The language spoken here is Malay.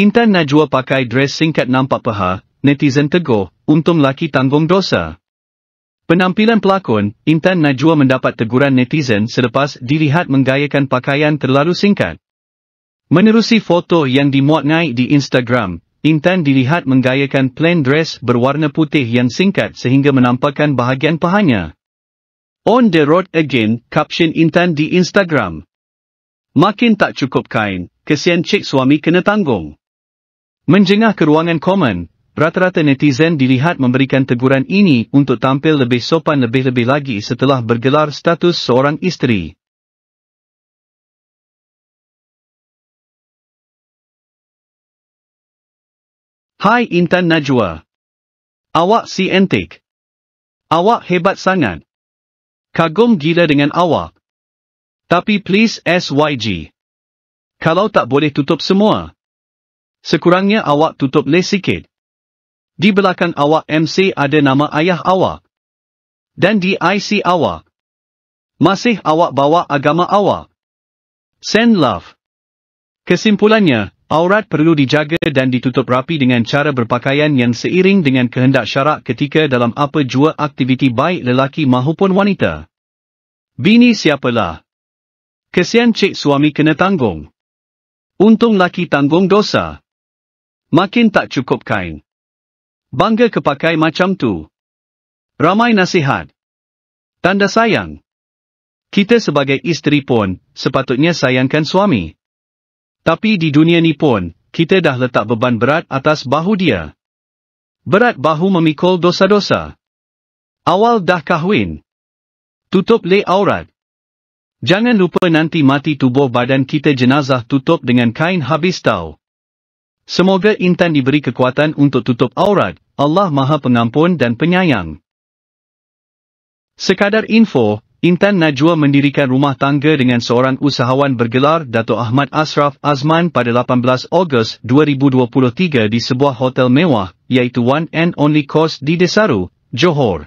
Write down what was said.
Intan Najwa pakai dress singkat nampak peha, netizen tegur, untung laki tanggung dosa. Penampilan pelakon, Intan Najwa mendapat teguran netizen selepas dilihat menggayakan pakaian terlalu singkat. Menerusi foto yang dimuat naik di Instagram, Intan dilihat menggayakan plain dress berwarna putih yang singkat sehingga menampakkan bahagian pahanya. On the road again, caption Intan di Instagram. Makin tak cukup kain, kesian cik suami kena tanggung. Menjengah ke ruangan komen, rata-rata netizen dilihat memberikan teguran ini untuk tampil lebih sopan lebih-lebih lagi setelah bergelar status seorang isteri. Hai Intan Najwa. Awak si entik. Awak hebat sangat. Kagum gila dengan awak. Tapi please SYG. Kalau tak boleh tutup semua sekurangnya awak tutup leh sikit. Di belakang awak MC ada nama ayah awak. Dan di IC awak. Masih awak bawa agama awak. Send love. Kesimpulannya, aurat perlu dijaga dan ditutup rapi dengan cara berpakaian yang seiring dengan kehendak syarak ketika dalam apa jua aktiviti baik lelaki mahupun wanita. Bini siapalah. Kesian cik suami kena tanggung. Untung laki tanggung dosa makin tak cukup kain. Bangga kepakai macam tu. Ramai nasihat. Tanda sayang. Kita sebagai isteri pun, sepatutnya sayangkan suami. Tapi di dunia ni pun, kita dah letak beban berat atas bahu dia. Berat bahu memikul dosa-dosa. Awal dah kahwin. Tutup le aurat. Jangan lupa nanti mati tubuh badan kita jenazah tutup dengan kain habis tau. Semoga Intan diberi kekuatan untuk tutup aurat. Allah Maha Pengampun dan Penyayang. Sekadar info, Intan Najwa mendirikan rumah tangga dengan seorang usahawan bergelar Dato' Ahmad Asraf Azman pada 18 Ogos 2023 di sebuah hotel mewah, iaitu One and Only Coast di Desaru, Johor.